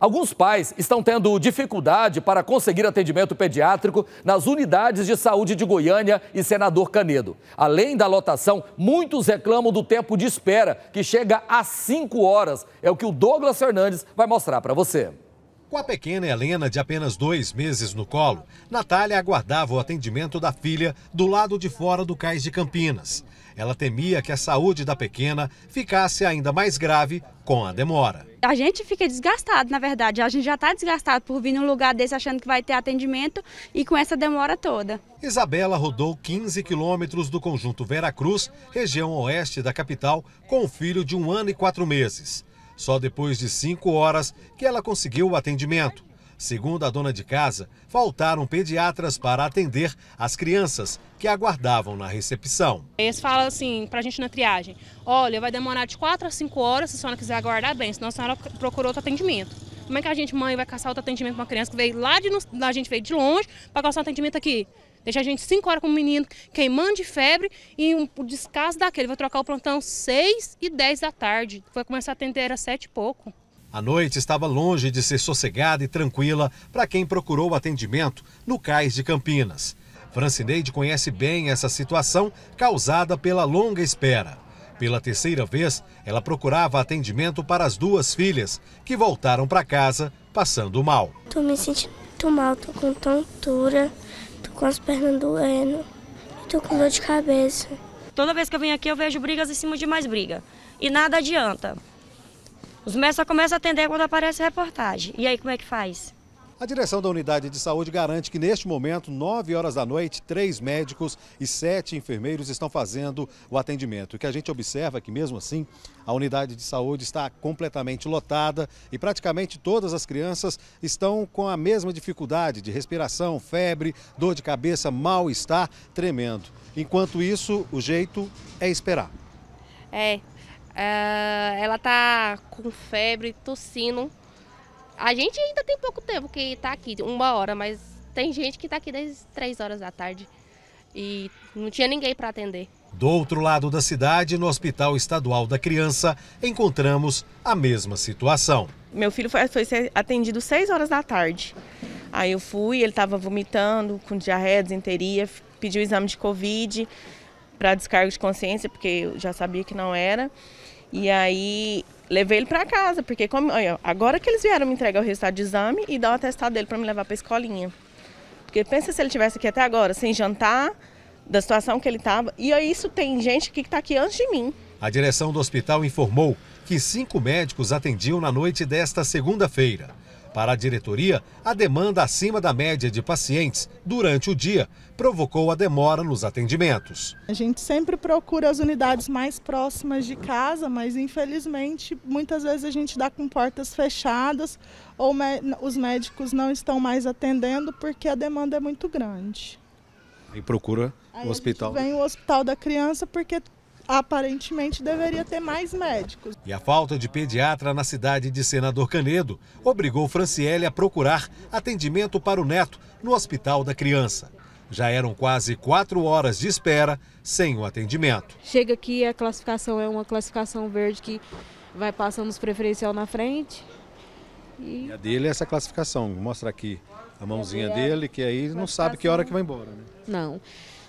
Alguns pais estão tendo dificuldade para conseguir atendimento pediátrico nas unidades de saúde de Goiânia e Senador Canedo. Além da lotação, muitos reclamam do tempo de espera, que chega a 5 horas. É o que o Douglas Fernandes vai mostrar para você. Com a pequena Helena, de apenas dois meses no colo, Natália aguardava o atendimento da filha do lado de fora do cais de Campinas. Ela temia que a saúde da pequena ficasse ainda mais grave com a demora. A gente fica desgastado, na verdade. A gente já está desgastado por vir num lugar desse achando que vai ter atendimento e com essa demora toda. Isabela rodou 15 quilômetros do conjunto Veracruz, região oeste da capital, com o filho de um ano e quatro meses. Só depois de cinco horas que ela conseguiu o atendimento. Segundo a dona de casa, faltaram pediatras para atender as crianças que aguardavam na recepção. Eles falam assim para a gente na triagem: olha, vai demorar de quatro a cinco horas se a senhora quiser aguardar bem, senão a senhora procurou outro atendimento. Como é que a gente, mãe, vai caçar outro atendimento para uma criança que veio lá de a gente veio de longe para caçar um atendimento aqui? Deixa a gente 5 horas com o menino queimando de febre e um descaso daquele. Vai trocar o plantão 6 e 10 da tarde. Vai começar a atender às 7 e pouco. A noite estava longe de ser sossegada e tranquila para quem procurou atendimento no cais de Campinas. Francineide conhece bem essa situação causada pela longa espera. Pela terceira vez, ela procurava atendimento para as duas filhas, que voltaram para casa passando mal. Tô me sentindo muito mal, tô com tontura, tô com as pernas doendo, tô com dor de cabeça. Toda vez que eu venho aqui eu vejo brigas em cima de mais briga. E nada adianta. Os médicos só começam a atender quando aparece reportagem. E aí como é que faz? A direção da unidade de saúde garante que, neste momento, 9 horas da noite, três médicos e sete enfermeiros estão fazendo o atendimento. O que a gente observa é que, mesmo assim, a unidade de saúde está completamente lotada e praticamente todas as crianças estão com a mesma dificuldade de respiração, febre, dor de cabeça, mal-estar tremendo. Enquanto isso, o jeito é esperar. É, eh, ela tá com febre, tossindo. A gente ainda tem pouco tempo que tá aqui, uma hora, mas tem gente que tá aqui desde três horas da tarde e não tinha ninguém para atender. Do outro lado da cidade, no Hospital Estadual da Criança, encontramos a mesma situação. Meu filho foi, foi ser atendido 6 horas da tarde. Aí eu fui, ele estava vomitando, com diarreia, desenteria, pediu exame de Covid para descargo de consciência, porque eu já sabia que não era. E aí Levei ele para casa, porque como, olha, agora que eles vieram me entregar o resultado de exame e dar o atestado dele para me levar para escolinha. Porque pensa se ele tivesse aqui até agora, sem jantar, da situação que ele estava. E aí isso tem gente que está aqui antes de mim. A direção do hospital informou que cinco médicos atendiam na noite desta segunda-feira. Para a diretoria, a demanda acima da média de pacientes durante o dia provocou a demora nos atendimentos. A gente sempre procura as unidades mais próximas de casa, mas infelizmente muitas vezes a gente dá com portas fechadas ou os médicos não estão mais atendendo porque a demanda é muito grande. E procura Aí o hospital. vem o hospital da criança porque aparentemente deveria ter mais médicos. E a falta de pediatra na cidade de Senador Canedo obrigou Franciele a procurar atendimento para o neto no Hospital da Criança. Já eram quase quatro horas de espera sem o atendimento. Chega aqui, a classificação é uma classificação verde que vai passando os preferencial na frente. E... e a dele é essa classificação, mostra aqui a mãozinha é dele, que aí não sabe que hora que vai embora. Né? Não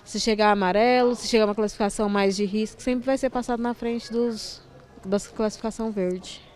se chegar amarelo, se chegar uma classificação mais de risco, sempre vai ser passado na frente dos, da classificação verde.